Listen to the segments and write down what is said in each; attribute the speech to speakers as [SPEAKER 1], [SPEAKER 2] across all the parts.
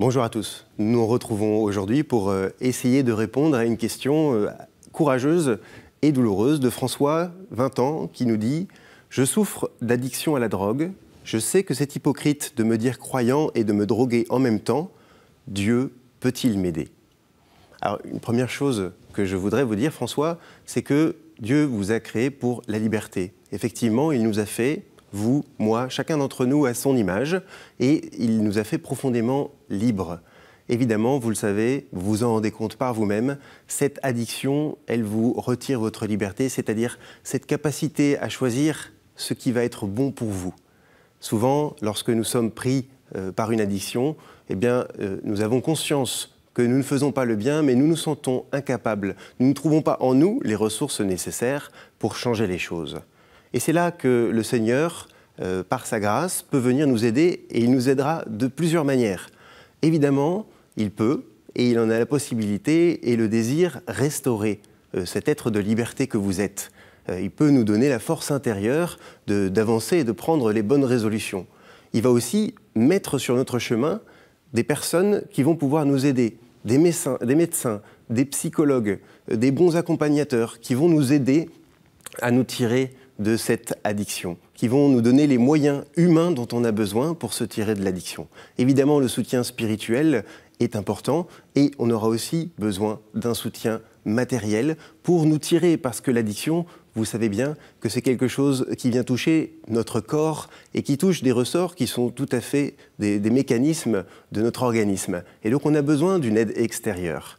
[SPEAKER 1] Bonjour à tous. Nous nous retrouvons aujourd'hui pour euh, essayer de répondre à une question euh, courageuse et douloureuse de François, 20 ans, qui nous dit Je souffre d'addiction à la drogue. Je sais que c'est hypocrite de me dire croyant et de me droguer en même temps. Dieu peut-il m'aider Alors, une première chose que je voudrais vous dire, François, c'est que Dieu vous a créé pour la liberté. Effectivement, il nous a fait vous, moi, chacun d'entre nous à son image, et il nous a fait profondément libres. Évidemment, vous le savez, vous vous en rendez compte par vous-même, cette addiction, elle vous retire votre liberté, c'est-à-dire cette capacité à choisir ce qui va être bon pour vous. Souvent, lorsque nous sommes pris euh, par une addiction, eh bien, euh, nous avons conscience que nous ne faisons pas le bien, mais nous nous sentons incapables. Nous ne trouvons pas en nous les ressources nécessaires pour changer les choses. Et c'est là que le Seigneur euh, par sa grâce, peut venir nous aider et il nous aidera de plusieurs manières. Évidemment, il peut et il en a la possibilité et le désir restaurer euh, cet être de liberté que vous êtes. Euh, il peut nous donner la force intérieure d'avancer et de prendre les bonnes résolutions. Il va aussi mettre sur notre chemin des personnes qui vont pouvoir nous aider, des, médecins, des psychologues, des bons accompagnateurs qui vont nous aider à nous tirer de cette addiction, qui vont nous donner les moyens humains dont on a besoin pour se tirer de l'addiction. Évidemment, le soutien spirituel est important et on aura aussi besoin d'un soutien matériel pour nous tirer, parce que l'addiction, vous savez bien que c'est quelque chose qui vient toucher notre corps et qui touche des ressorts qui sont tout à fait des, mécanismes de notre organisme. Et donc on a besoin d'une aide extérieure.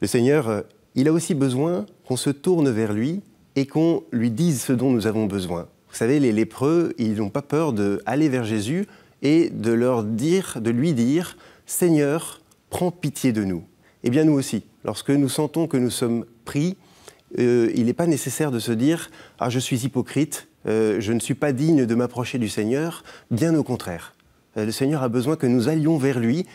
[SPEAKER 1] Le Seigneur, euh, il a aussi besoin qu'on se tourne vers lui et qu'on lui dise ce dont nous avons besoin. Vous savez, les lépreux, ils n'ont pas peur d'aller vers Jésus et de leur dire, de lui dire, Seigneur, prends pitié de nous. Eh bien, nous aussi, lorsque nous sentons que nous sommes pris, euh, il n'est pas nécessaire de se dire, ah, je suis hypocrite, euh, je ne suis pas digne de m'approcher du Seigneur. Bien au contraire. Euh, le Seigneur a besoin que nous allions vers lui,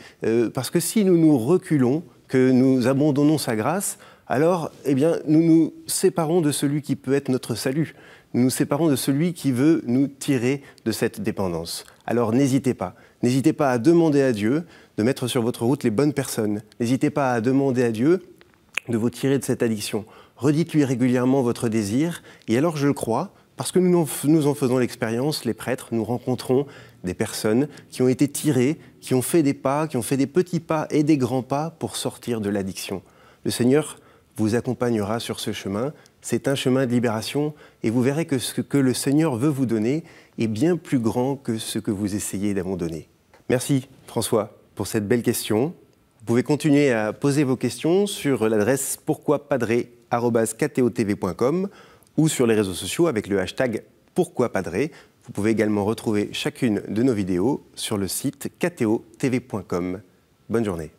[SPEAKER 1] parce que si nous nous reculons, que nous abandonnons sa grâce, alors eh bien, nous nous séparons de celui qui peut être notre salut. Nous nous séparons de celui qui veut nous tirer de cette dépendance. Alors n'hésitez pas. N'hésitez pas à demander à Dieu de mettre sur votre route les bonnes personnes. N'hésitez pas à demander à Dieu de vous tirer de cette addiction. Redites-lui régulièrement votre désir. Et alors je le crois, parce que nous en, faisons l'expérience, les prêtres, nous rencontrons des personnes qui ont été tirées, qui ont fait des pas, qui ont fait des petits pas et des grands pas pour sortir de l'addiction. Le Seigneur vous accompagnera sur ce chemin. C'est un chemin de libération et vous verrez que ce que le Seigneur veut vous donner est bien plus grand que ce que vous essayez d'abandonner. Merci François pour cette belle question. Vous pouvez continuer à poser vos questions sur l'adresse pourquoipadré.com ou sur les réseaux sociaux avec le hashtag pourquoipadré. Vous pouvez également retrouver chacune de nos vidéos sur le site ktotv.com. Bonne journée.